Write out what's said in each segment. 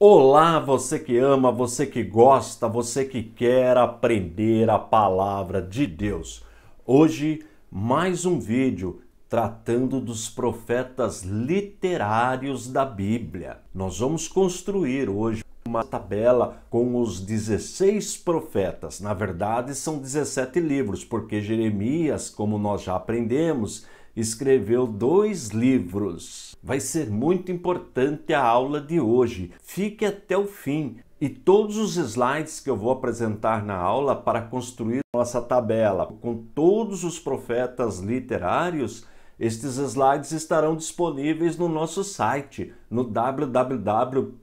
Olá, você que ama, você que gosta, você que quer aprender a palavra de Deus. Hoje, mais um vídeo tratando dos profetas literários da Bíblia. Nós vamos construir hoje uma tabela com os 16 profetas. Na verdade, são 17 livros, porque Jeremias, como nós já aprendemos, escreveu dois livros. Vai ser muito importante a aula de hoje. Fique até o fim e todos os slides que eu vou apresentar na aula para construir nossa tabela com todos os profetas literários. Estes slides estarão disponíveis no nosso site, no www.icp.com.br.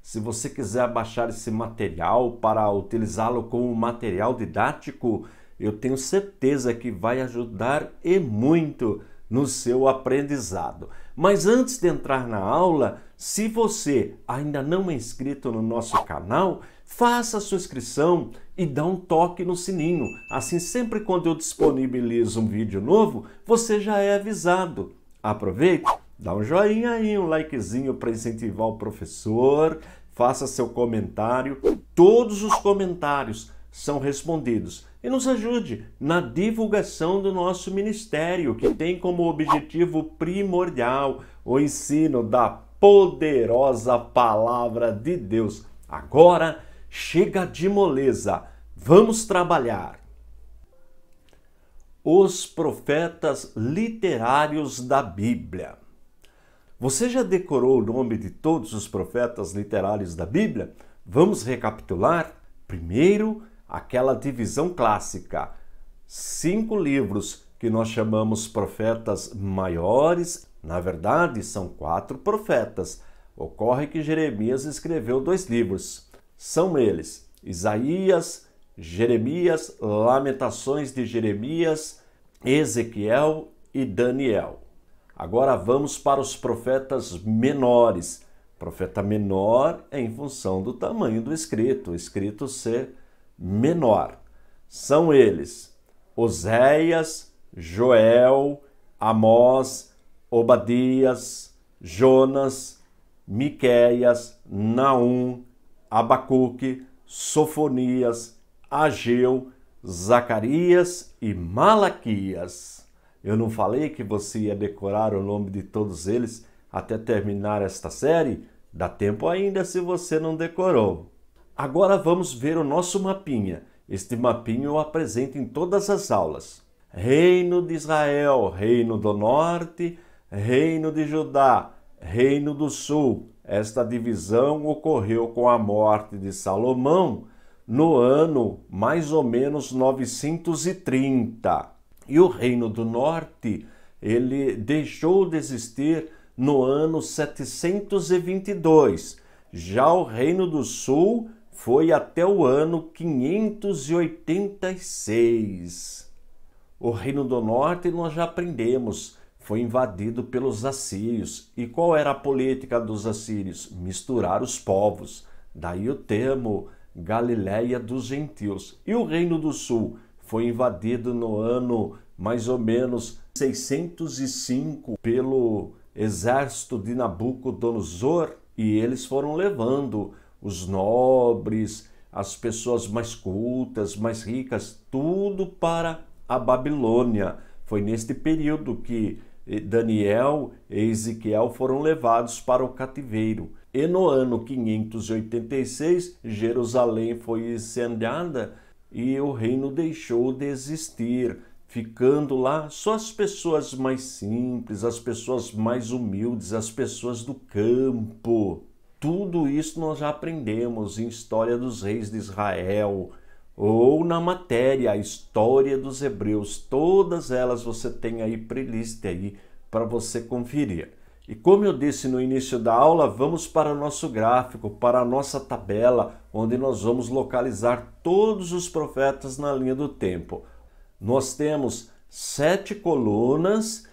Se você quiser baixar esse material para utilizá-lo como material didático, eu tenho certeza que vai ajudar e muito no seu aprendizado. Mas antes de entrar na aula, se você ainda não é inscrito no nosso canal, faça a sua inscrição e dá um toque no sininho. Assim, sempre quando eu disponibilizo um vídeo novo, você já é avisado. Aproveite, dá um joinha aí, um likezinho para incentivar o professor, faça seu comentário, todos os comentários são respondidos. E nos ajude na divulgação do nosso ministério, que tem como objetivo primordial o ensino da poderosa palavra de Deus. Agora chega de moleza, vamos trabalhar. Os profetas literários da Bíblia. Você já decorou o nome de todos os profetas literários da Bíblia? Vamos recapitular? Primeiro, aquela divisão clássica. Cinco livros que nós chamamos profetas maiores, na verdade são quatro profetas. Ocorre que Jeremias escreveu dois livros. São eles Isaías, Jeremias, Lamentações de Jeremias, Ezequiel e Daniel. Agora vamos para os profetas menores. Profeta menor é em função do tamanho do escrito, o escrito ser menor. São eles Oséias, Joel, Amós, Obadias, Jonas, Miqueias, Naum, Abacuque, Sofonias, Ageu, Zacarias e Malaquias. Eu não falei que você ia decorar o nome de todos eles até terminar esta série? Dá tempo ainda se você não decorou. Agora vamos ver o nosso mapinha. Este mapinha eu apresento em todas as aulas. Reino de Israel, Reino do Norte, Reino de Judá, Reino do Sul. Esta divisão ocorreu com a morte de Salomão no ano mais ou menos 930. E o Reino do Norte, ele deixou de existir no ano 722. Já o Reino do Sul foi até o ano 586. O Reino do Norte, nós já aprendemos, foi invadido pelos assírios. E qual era a política dos assírios? Misturar os povos. Daí o termo Galileia dos gentios. E o Reino do Sul foi invadido no ano mais ou menos 605 pelo exército de Nabucodonosor e eles foram levando os nobres, as pessoas mais cultas, mais ricas, tudo para a Babilônia. Foi neste período que eh, Daniel e Ezequiel foram levados para o cativeiro. E no ano 586, Jerusalém foi incendiada e o reino deixou de existir, ficando lá só as pessoas mais simples, as pessoas mais humildes, as pessoas do campo. Tudo isso nós já aprendemos em História dos Reis de Israel ou na matéria a História dos Hebreus. Todas elas você tem aí prelista aí para você conferir. E como eu disse no início da aula, vamos para o nosso gráfico, para a nossa tabela, onde nós vamos localizar todos os profetas na linha do tempo. Nós temos sete colunas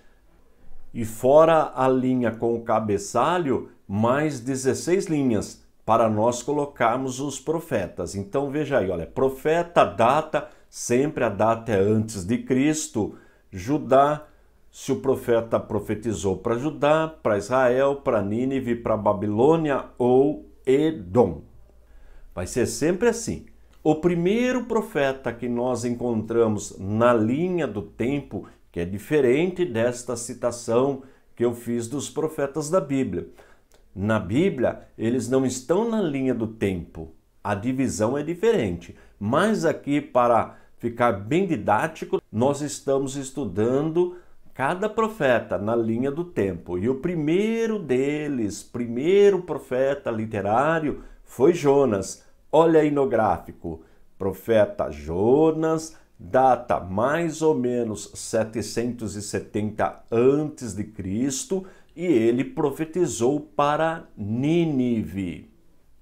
e fora a linha com o cabeçalho, mais 16 linhas para nós colocarmos os profetas. Então veja aí, olha, profeta, data, sempre a data é antes de Cristo, Judá, se o profeta profetizou para Judá, para Israel, para Nínive, para Babilônia ou Edom. Vai ser sempre assim. O primeiro profeta que nós encontramos na linha do tempo que é diferente desta citação que eu fiz dos profetas da Bíblia. Na Bíblia, eles não estão na linha do tempo. A divisão é diferente. Mas aqui, para ficar bem didático, nós estamos estudando cada profeta na linha do tempo. E o primeiro deles, primeiro profeta literário, foi Jonas. Olha aí no gráfico. Profeta Jonas, data mais ou menos 770 antes de Cristo e ele profetizou para Nínive.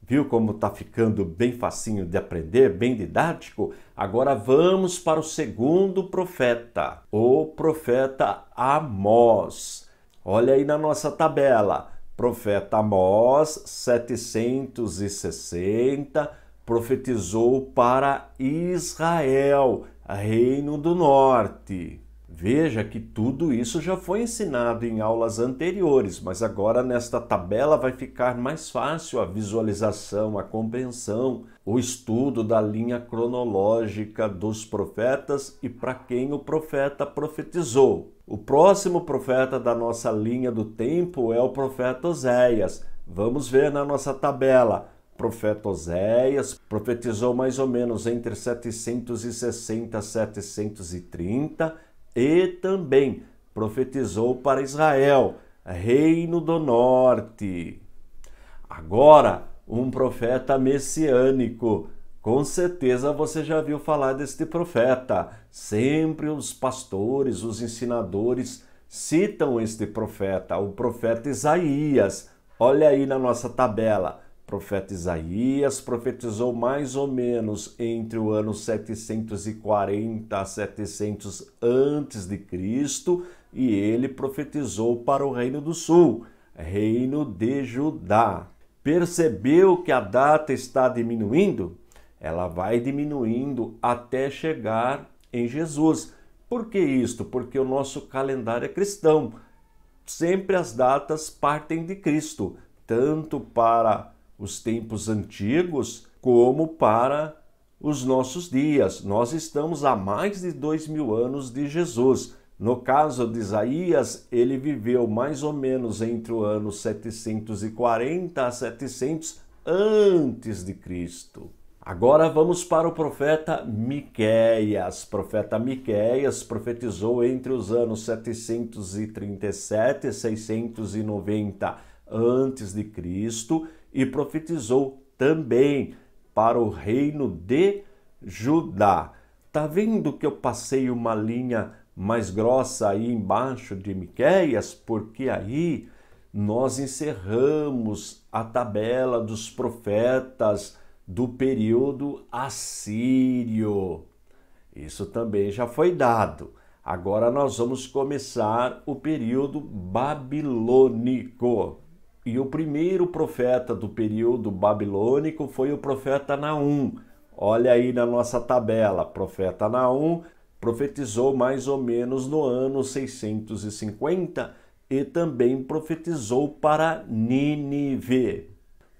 Viu como está ficando bem facinho de aprender, bem didático? Agora vamos para o segundo profeta, o profeta Amós. Olha aí na nossa tabela. Profeta Amós, 760, profetizou para Israel Reino do Norte. Veja que tudo isso já foi ensinado em aulas anteriores, mas agora nesta tabela vai ficar mais fácil a visualização, a compreensão, o estudo da linha cronológica dos profetas e para quem o profeta profetizou. O próximo profeta da nossa linha do tempo é o profeta Oséias. Vamos ver na nossa tabela profeta Oséias profetizou mais ou menos entre 760 e 730 e também profetizou para Israel, reino do norte. Agora, um profeta messiânico. Com certeza você já viu falar deste profeta. Sempre os pastores, os ensinadores citam este profeta, o profeta Isaías. Olha aí na nossa tabela profeta Isaías profetizou mais ou menos entre o ano 740 a 700 antes de Cristo, e ele profetizou para o reino do sul, reino de Judá. Percebeu que a data está diminuindo? Ela vai diminuindo até chegar em Jesus. Por que isto? Porque o nosso calendário é cristão. Sempre as datas partem de Cristo, tanto para os tempos antigos como para os nossos dias. Nós estamos há mais de dois mil anos de Jesus. No caso de Isaías, ele viveu mais ou menos entre o ano 740 a 700 antes de Cristo. Agora vamos para o profeta Miqueias. Profeta Miqueias profetizou entre os anos 737 e 690 antes de Cristo e profetizou também para o reino de Judá. Tá vendo que eu passei uma linha mais grossa aí embaixo de Miqueias, porque aí nós encerramos a tabela dos profetas do período assírio. Isso também já foi dado. Agora nós vamos começar o período babilônico. E o primeiro profeta do período babilônico foi o profeta Naum. Olha aí na nossa tabela, profeta Naum profetizou mais ou menos no ano 650 e também profetizou para Nínive.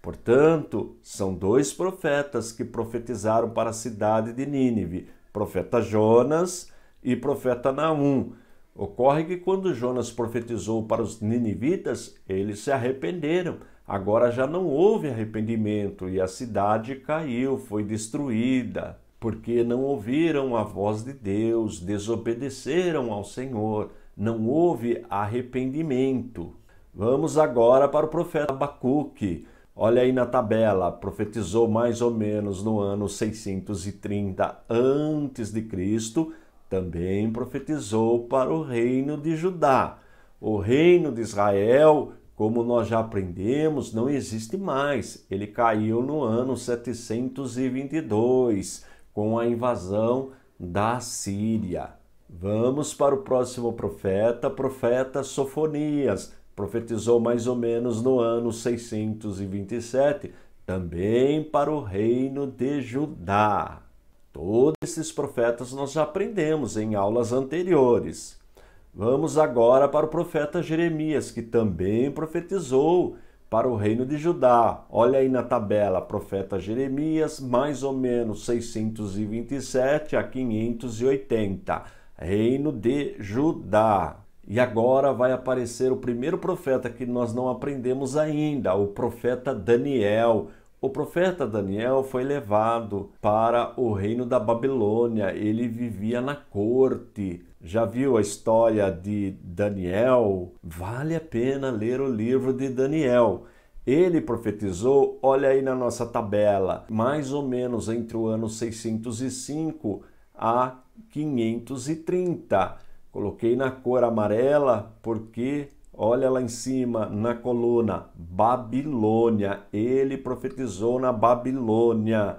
Portanto, são dois profetas que profetizaram para a cidade de Nínive, profeta Jonas e profeta Naum. Ocorre que quando Jonas profetizou para os ninivitas, eles se arrependeram. Agora já não houve arrependimento e a cidade caiu, foi destruída, porque não ouviram a voz de Deus, desobedeceram ao Senhor, não houve arrependimento. Vamos agora para o profeta Abacuque. Olha aí na tabela, profetizou mais ou menos no ano 630 antes de Cristo também profetizou para o reino de Judá. O reino de Israel, como nós já aprendemos, não existe mais. Ele caiu no ano 722, com a invasão da Síria. Vamos para o próximo profeta, profeta Sofonias. Profetizou mais ou menos no ano 627, também para o reino de Judá. Todos esses profetas nós já aprendemos em aulas anteriores. Vamos agora para o profeta Jeremias, que também profetizou para o reino de Judá. Olha aí na tabela, profeta Jeremias, mais ou menos 627 a 580, reino de Judá. E agora vai aparecer o primeiro profeta que nós não aprendemos ainda, o profeta Daniel, o profeta Daniel foi levado para o reino da Babilônia, ele vivia na corte. Já viu a história de Daniel? Vale a pena ler o livro de Daniel. Ele profetizou, olha aí na nossa tabela, mais ou menos entre o ano 605 a 530. Coloquei na cor amarela porque Olha lá em cima, na coluna, Babilônia. Ele profetizou na Babilônia.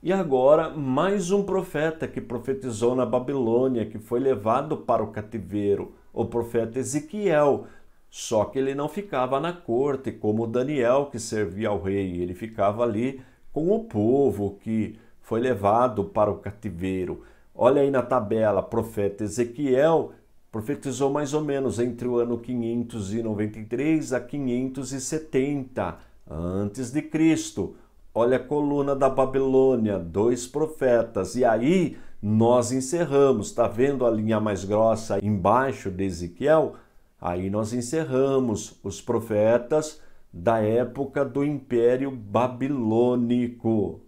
E agora, mais um profeta que profetizou na Babilônia, que foi levado para o cativeiro, o profeta Ezequiel. Só que ele não ficava na corte, como Daniel, que servia ao rei. Ele ficava ali com o povo que foi levado para o cativeiro. Olha aí na tabela, profeta Ezequiel profetizou mais ou menos entre o ano 593 a 570 antes de Cristo. Olha a coluna da Babilônia, dois profetas. E aí nós encerramos, tá vendo a linha mais grossa embaixo de Ezequiel? Aí nós encerramos os profetas da época do Império Babilônico.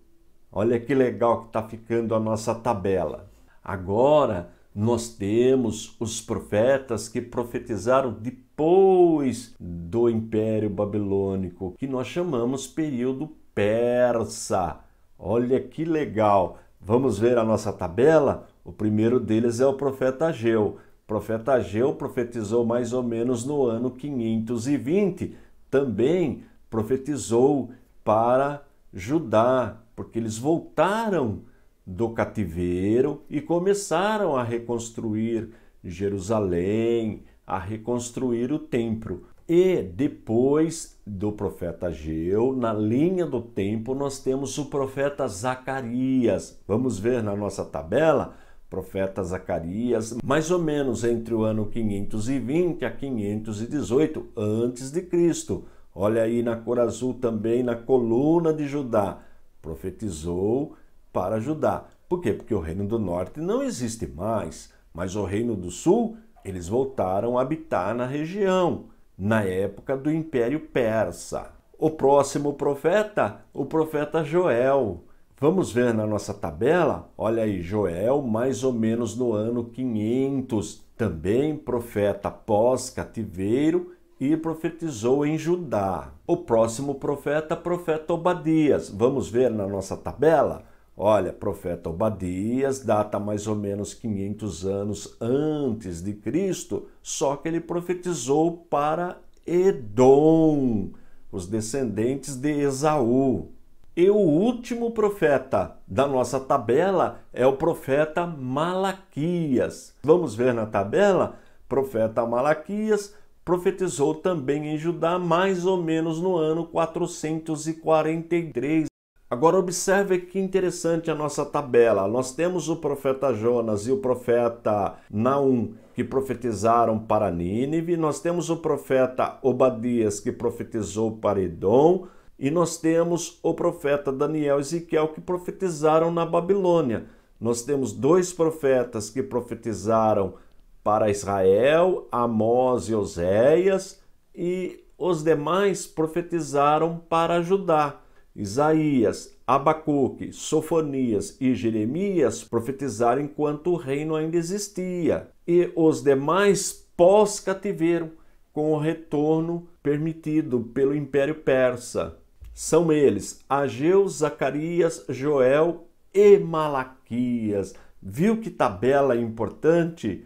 Olha que legal que está ficando a nossa tabela. Agora nós temos os profetas que profetizaram depois do Império Babilônico, que nós chamamos período persa. Olha que legal! Vamos ver a nossa tabela? O primeiro deles é o profeta Ageu. O profeta Ageu profetizou mais ou menos no ano 520. Também profetizou para Judá, porque eles voltaram do cativeiro e começaram a reconstruir Jerusalém, a reconstruir o templo. E depois do profeta Geu, na linha do tempo, nós temos o profeta Zacarias. Vamos ver na nossa tabela, profeta Zacarias, mais ou menos entre o ano 520 a 518 antes de Cristo. Olha aí na cor azul também na coluna de Judá. Profetizou para ajudar. Por quê? Porque o Reino do Norte não existe mais, mas o Reino do Sul, eles voltaram a habitar na região, na época do Império Persa. O próximo profeta, o profeta Joel. Vamos ver na nossa tabela? Olha aí, Joel, mais ou menos no ano 500, também profeta pós-cativeiro e profetizou em Judá. O próximo profeta, profeta Obadias. Vamos ver na nossa tabela? Olha, profeta Obadias data mais ou menos 500 anos antes de Cristo, só que ele profetizou para Edom, os descendentes de Esaú. E o último profeta da nossa tabela é o profeta Malaquias. Vamos ver na tabela? Profeta Malaquias profetizou também em Judá mais ou menos no ano 443 Agora observe que interessante a nossa tabela. Nós temos o profeta Jonas e o profeta Naum que profetizaram para Nínive, nós temos o profeta Obadias que profetizou para Edom, e nós temos o profeta Daniel e Ezequiel que profetizaram na Babilônia. Nós temos dois profetas que profetizaram para Israel, Amós e Oséias, e os demais profetizaram para Judá. Isaías, Abacuque, Sofonias e Jeremias profetizaram enquanto o reino ainda existia, e os demais pós-cativeiro, com o retorno permitido pelo Império Persa. São eles Ageu, Zacarias, Joel e Malaquias. Viu que tabela importante?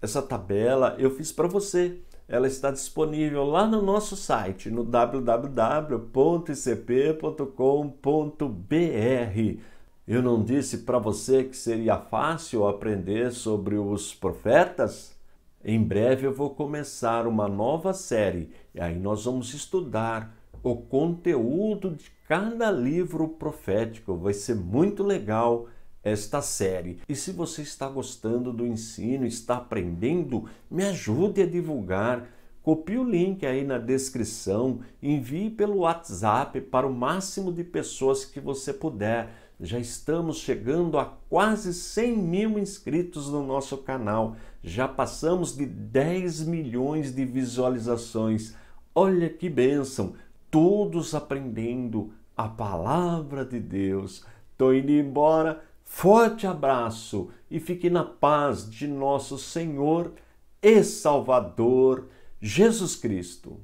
Essa tabela eu fiz para você ela está disponível lá no nosso site, no www.icp.com.br. Eu não disse para você que seria fácil aprender sobre os profetas? Em breve eu vou começar uma nova série e aí nós vamos estudar o conteúdo de cada livro profético. Vai ser muito legal esta série. E se você está gostando do ensino, está aprendendo, me ajude a divulgar. Copie o link aí na descrição, envie pelo WhatsApp para o máximo de pessoas que você puder. Já estamos chegando a quase 100 mil inscritos no nosso canal. Já passamos de 10 milhões de visualizações. Olha que bênção! Todos aprendendo a palavra de Deus. Tô indo embora Forte abraço e fique na paz de nosso Senhor e Salvador Jesus Cristo.